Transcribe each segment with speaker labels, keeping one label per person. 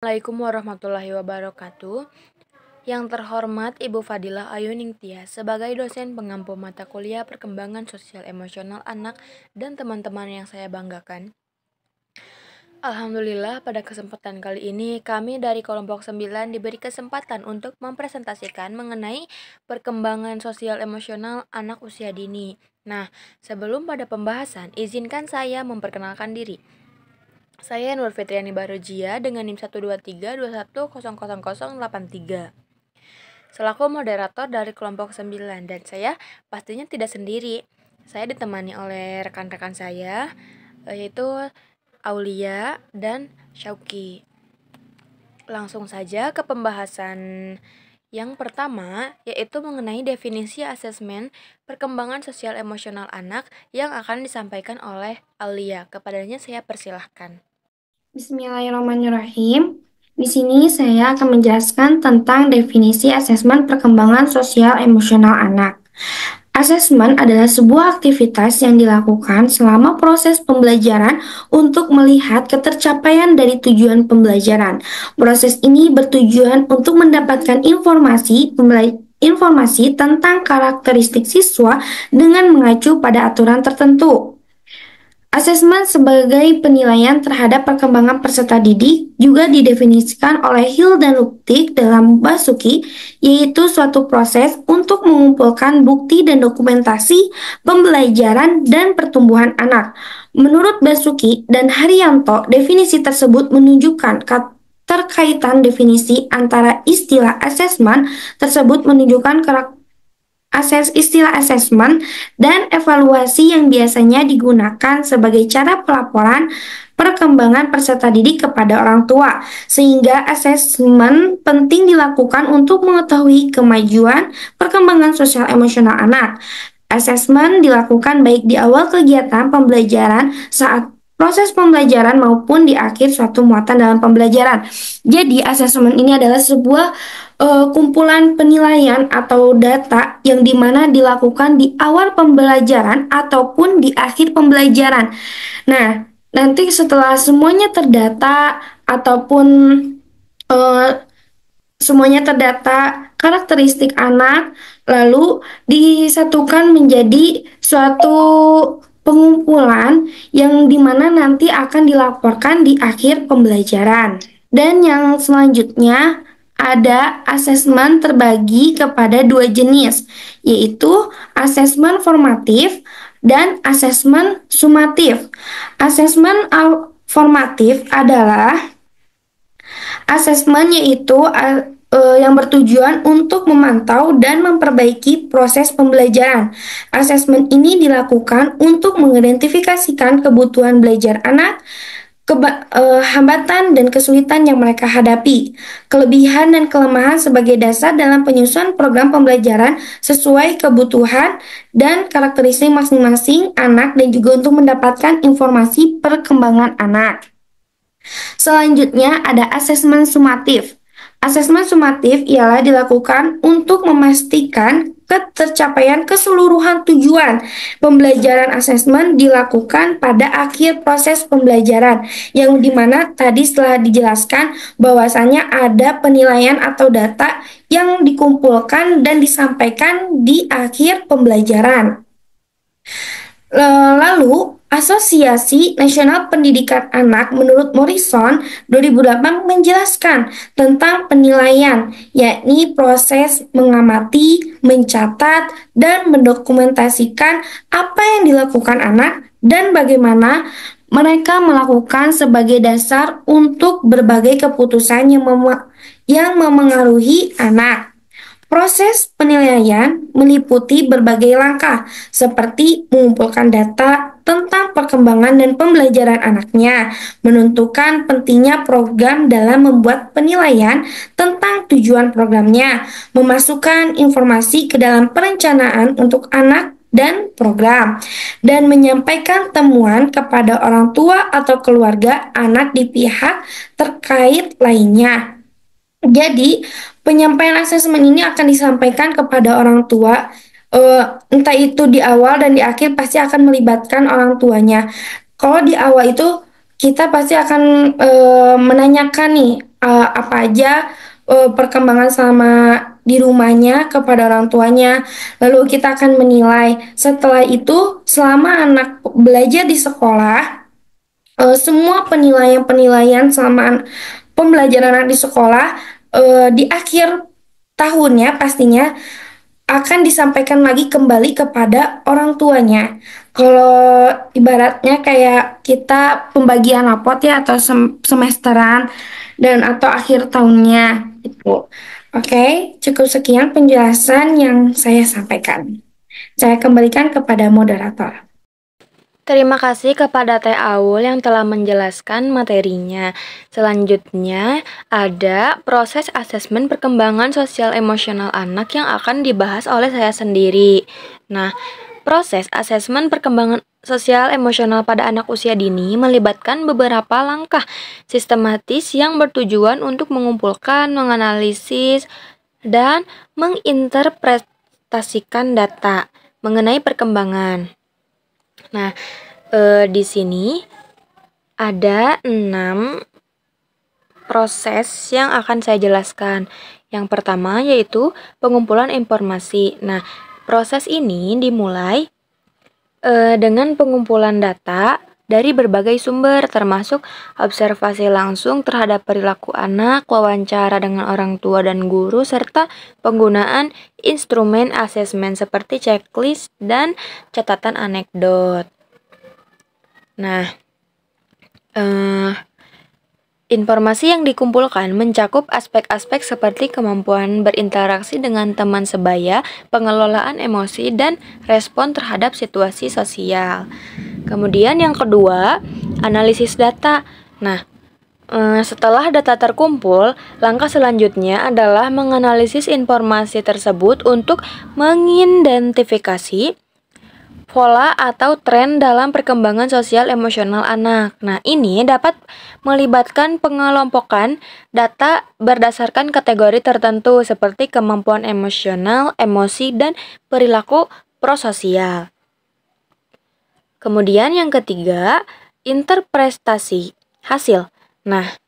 Speaker 1: Assalamualaikum warahmatullahi wabarakatuh. Yang terhormat Ibu Fadilah Ayu Ningtia sebagai dosen pengampu mata kuliah perkembangan sosial emosional anak dan teman-teman yang saya banggakan. Alhamdulillah pada kesempatan kali ini kami dari kelompok 9 diberi kesempatan untuk mempresentasikan mengenai perkembangan sosial emosional anak usia dini. Nah, sebelum pada pembahasan, izinkan saya memperkenalkan diri. Saya Nur Fitriani Barojia dengan NIM 12321000083. Selaku moderator dari kelompok 9 dan saya pastinya tidak sendiri. Saya ditemani oleh rekan-rekan saya eh, yaitu Aulia dan Syauki. Langsung saja ke pembahasan yang pertama yaitu mengenai definisi asesmen perkembangan sosial emosional anak yang akan disampaikan oleh Aulia. Kepadanya saya persilahkan.
Speaker 2: Bismillahirrahmanirrahim. Di sini saya akan menjelaskan tentang definisi asesmen perkembangan sosial emosional anak. Asesmen adalah sebuah aktivitas yang dilakukan selama proses pembelajaran untuk melihat ketercapaian dari tujuan pembelajaran. Proses ini bertujuan untuk mendapatkan informasi informasi tentang karakteristik siswa dengan mengacu pada aturan tertentu. Asesmen sebagai penilaian terhadap perkembangan peserta didik juga didefinisikan oleh Hill dan Luptik dalam Basuki, yaitu suatu proses untuk mengumpulkan bukti dan dokumentasi pembelajaran dan pertumbuhan anak. Menurut Basuki dan Haryanto, definisi tersebut menunjukkan terkaitan definisi antara istilah asesmen tersebut menunjukkan karakter ases istilah assessment, dan evaluasi yang biasanya digunakan sebagai cara pelaporan perkembangan peserta didik kepada orang tua. Sehingga asesmen penting dilakukan untuk mengetahui kemajuan perkembangan sosial emosional anak. Asesmen dilakukan baik di awal kegiatan pembelajaran saat proses pembelajaran maupun di akhir suatu muatan dalam pembelajaran. Jadi, asesmen ini adalah sebuah uh, kumpulan penilaian atau data yang dimana dilakukan di awal pembelajaran ataupun di akhir pembelajaran. Nah, nanti setelah semuanya terdata ataupun uh, semuanya terdata karakteristik anak, lalu disatukan menjadi suatu pengumpulan yang dimana nanti akan dilaporkan di akhir pembelajaran. Dan yang selanjutnya ada asesmen terbagi kepada dua jenis, yaitu asesmen formatif dan asesmen sumatif. Asesmen formatif adalah asesmen yaitu Eh, yang bertujuan untuk memantau dan memperbaiki proses pembelajaran. Asesmen ini dilakukan untuk mengidentifikasikan kebutuhan belajar anak, keba- eh, hambatan dan kesulitan yang mereka hadapi, kelebihan dan kelemahan sebagai dasar dalam penyusunan program pembelajaran sesuai kebutuhan dan karakteristik masing-masing anak dan juga untuk mendapatkan informasi perkembangan anak. Selanjutnya ada asesmen sumatif. Asesmen sumatif ialah dilakukan untuk memastikan ketercapaian keseluruhan tujuan. Pembelajaran asesmen dilakukan pada akhir proses pembelajaran, yang dimana tadi setelah dijelaskan bahwasannya ada penilaian atau data yang dikumpulkan dan disampaikan di akhir pembelajaran. Lalu, Asosiasi Nasional Pendidikan Anak menurut Morrison 2008 menjelaskan tentang penilaian, yakni proses mengamati, mencatat, dan mendokumentasikan apa yang dilakukan anak dan bagaimana mereka melakukan sebagai dasar untuk berbagai keputusan yang, mem yang memengaruhi anak. Proses penilaian meliputi berbagai langkah seperti mengumpulkan data tentang perkembangan dan pembelajaran anaknya, menentukan pentingnya program dalam membuat penilaian tentang tujuan programnya, memasukkan informasi ke dalam perencanaan untuk anak dan program, dan menyampaikan temuan kepada orang tua atau keluarga anak di pihak terkait lainnya. Jadi, penyampaian asesmen ini akan disampaikan kepada orang tua uh, entah itu di awal dan di akhir pasti akan melibatkan orang tuanya. Kalau di awal itu kita pasti akan uh, menanyakan nih uh, apa aja uh, perkembangan selama di rumahnya kepada orang tuanya. Lalu kita akan menilai. Setelah itu, selama anak belajar di sekolah, uh, semua penilaian-penilaian selama pembelajaran anak di sekolah uh, di akhir tahunnya pastinya akan disampaikan lagi kembali kepada orang tuanya. Kalau ibaratnya kayak kita pembagian rapot ya atau sem semesteran dan atau akhir tahunnya itu. Oke, cukup sekian penjelasan yang saya sampaikan. Saya kembalikan kepada moderator.
Speaker 1: Terima kasih kepada Teh Aul yang telah menjelaskan materinya. Selanjutnya, ada proses asesmen perkembangan sosial emosional anak yang akan dibahas oleh saya sendiri. Nah, proses asesmen perkembangan sosial emosional pada anak usia dini melibatkan beberapa langkah sistematis yang bertujuan untuk mengumpulkan, menganalisis, dan menginterpretasikan data mengenai perkembangan. Nah, e, di sini ada enam proses yang akan saya jelaskan. Yang pertama yaitu pengumpulan informasi. Nah, proses ini dimulai e, dengan pengumpulan data dari berbagai sumber termasuk observasi langsung terhadap perilaku anak, wawancara dengan orang tua dan guru, serta penggunaan instrumen asesmen seperti checklist dan catatan anekdot. Nah, uh, Informasi yang dikumpulkan mencakup aspek-aspek seperti kemampuan berinteraksi dengan teman sebaya, pengelolaan emosi, dan respon terhadap situasi sosial. Kemudian, yang kedua, analisis data. Nah, eh, setelah data terkumpul, langkah selanjutnya adalah menganalisis informasi tersebut untuk mengidentifikasi pola atau tren dalam perkembangan sosial emosional anak. Nah, ini dapat melibatkan pengelompokan data berdasarkan kategori tertentu seperti kemampuan emosional, emosi, dan perilaku prososial. Kemudian yang ketiga, interpretasi hasil. Nah,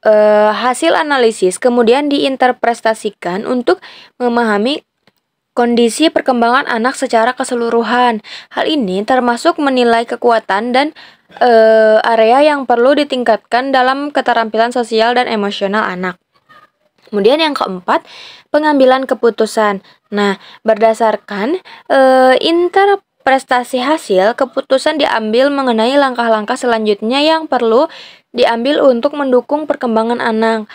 Speaker 1: Uh, hasil analisis kemudian diinterpretasikan untuk memahami kondisi perkembangan anak secara keseluruhan. Hal ini termasuk menilai kekuatan dan uh, area yang perlu ditingkatkan dalam keterampilan sosial dan emosional anak. Kemudian yang keempat, pengambilan keputusan. Nah, berdasarkan uh, eh, inter prestasi hasil, keputusan diambil mengenai langkah-langkah selanjutnya yang perlu diambil untuk mendukung perkembangan anak.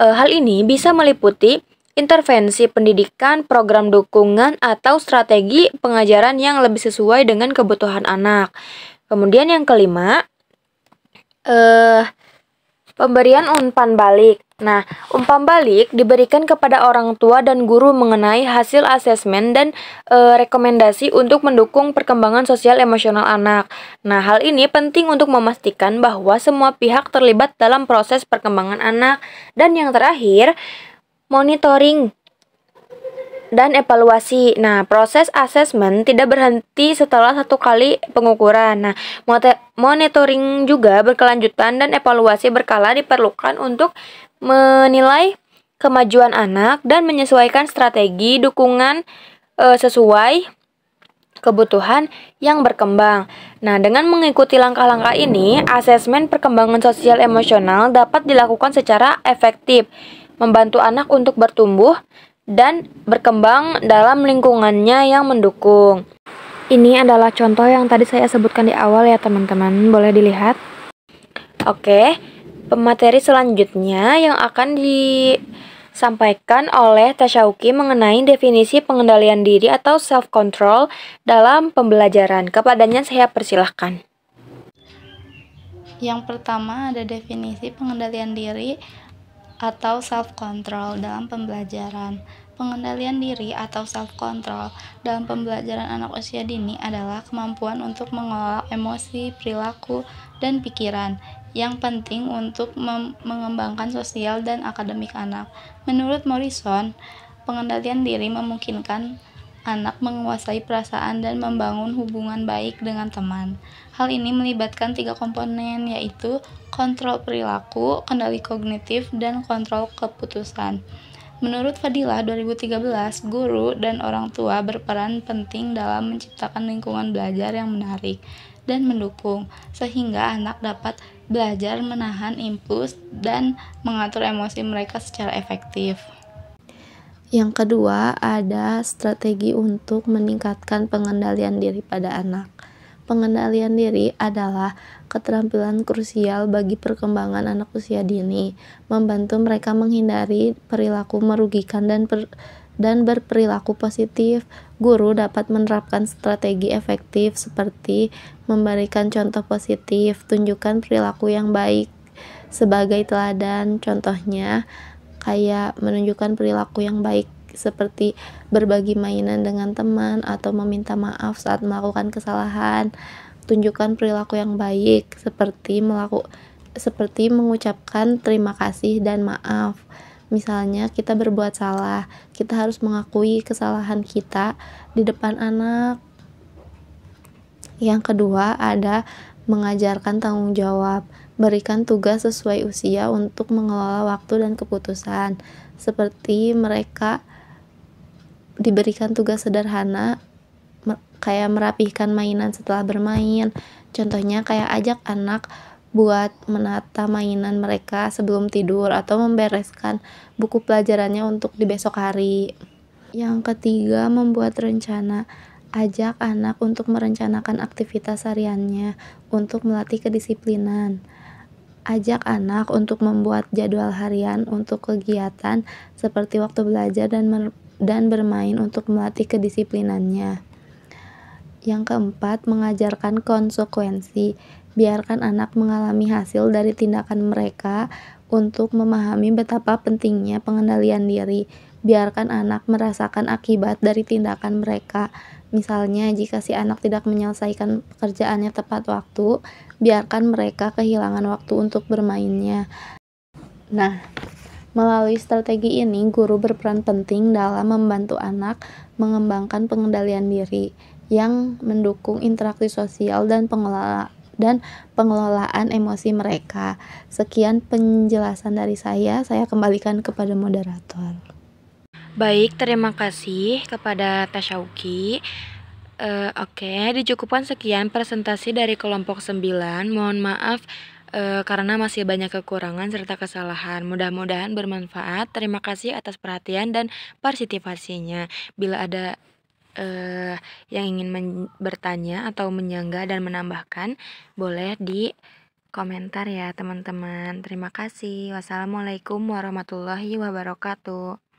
Speaker 1: E, hal ini bisa meliputi intervensi pendidikan, program dukungan, atau strategi pengajaran yang lebih sesuai dengan kebutuhan anak. Kemudian yang kelima, eh, pemberian umpan balik. Nah, umpan balik diberikan kepada orang tua dan guru mengenai hasil asesmen dan e, rekomendasi untuk mendukung perkembangan sosial emosional anak. Nah, hal ini penting untuk memastikan bahwa semua pihak terlibat dalam proses perkembangan anak. Dan yang terakhir, monitoring dan evaluasi. Nah, proses asesmen tidak berhenti setelah satu kali pengukuran. Nah, monitoring juga berkelanjutan dan evaluasi berkala diperlukan untuk menilai kemajuan anak dan menyesuaikan strategi dukungan e, sesuai kebutuhan yang berkembang. Nah, dengan mengikuti langkah-langkah ini, asesmen perkembangan sosial emosional dapat dilakukan secara efektif membantu anak untuk bertumbuh dan berkembang dalam lingkungannya yang mendukung. Ini adalah contoh yang tadi saya sebutkan di awal ya teman-teman, boleh dilihat. Oke, pemateri selanjutnya yang akan disampaikan oleh Tashauki mengenai definisi pengendalian diri atau self-control dalam pembelajaran. Kepadanya saya persilahkan.
Speaker 3: Yang pertama ada definisi pengendalian diri atau self-control dalam pembelajaran. Pengendalian diri atau self-control dalam pembelajaran anak usia dini adalah kemampuan untuk mengelola emosi, perilaku, dan pikiran yang penting untuk mengembangkan sosial dan akademik anak. Menurut Morrison, pengendalian diri memungkinkan anak menguasai perasaan dan membangun hubungan baik dengan teman. Hal ini melibatkan tiga komponen yaitu kontrol perilaku, kendali kognitif, dan kontrol keputusan. Menurut Fadilah 2013, guru dan orang tua berperan penting dalam menciptakan lingkungan belajar yang menarik dan mendukung sehingga anak dapat belajar menahan impuls dan mengatur emosi mereka secara efektif. Yang kedua, ada strategi untuk meningkatkan pengendalian diri pada anak. Pengendalian diri adalah keterampilan krusial bagi perkembangan anak usia dini, membantu mereka menghindari perilaku merugikan dan per dan berperilaku positif. Guru dapat menerapkan strategi efektif seperti memberikan contoh positif, tunjukkan perilaku yang baik sebagai teladan. Contohnya, kayak menunjukkan perilaku yang baik seperti berbagi mainan dengan teman atau meminta maaf saat melakukan kesalahan tunjukkan perilaku yang baik seperti melaku seperti mengucapkan terima kasih dan maaf misalnya kita berbuat salah kita harus mengakui kesalahan kita di depan anak yang kedua ada mengajarkan tanggung jawab berikan tugas sesuai usia untuk mengelola waktu dan keputusan, seperti mereka diberikan tugas sederhana kayak merapihkan mainan setelah bermain. Contohnya kayak ajak anak buat menata mainan mereka sebelum tidur atau membereskan buku pelajarannya untuk di besok hari. Yang ketiga, membuat rencana. Ajak anak untuk merencanakan aktivitas hariannya untuk melatih kedisiplinan. Ajak anak untuk membuat jadwal harian untuk kegiatan seperti waktu belajar dan dan bermain untuk melatih kedisiplinannya. Yang keempat, mengajarkan konsekuensi. Biarkan anak mengalami hasil dari tindakan mereka untuk memahami betapa pentingnya pengendalian diri. Biarkan anak merasakan akibat dari tindakan mereka Misalnya, jika si anak tidak menyelesaikan pekerjaannya tepat waktu, biarkan mereka kehilangan waktu untuk bermainnya. Nah, melalui strategi ini, guru berperan penting dalam membantu anak mengembangkan pengendalian diri yang mendukung interaksi sosial dan pengelola dan pengelolaan emosi mereka. Sekian penjelasan dari saya, saya kembalikan kepada moderator.
Speaker 1: Baik, terima kasih kepada Tashauki. Uh, eh, Oke, okay, dicukupkan sekian presentasi dari kelompok 9. Mohon maaf uh, karena masih banyak kekurangan serta kesalahan. Mudah-mudahan bermanfaat. Terima kasih atas perhatian dan partisipasinya. Bila ada uh, yang ingin bertanya atau menyanggah dan menambahkan, boleh di komentar ya teman-teman. Terima kasih. Wassalamualaikum warahmatullahi wabarakatuh.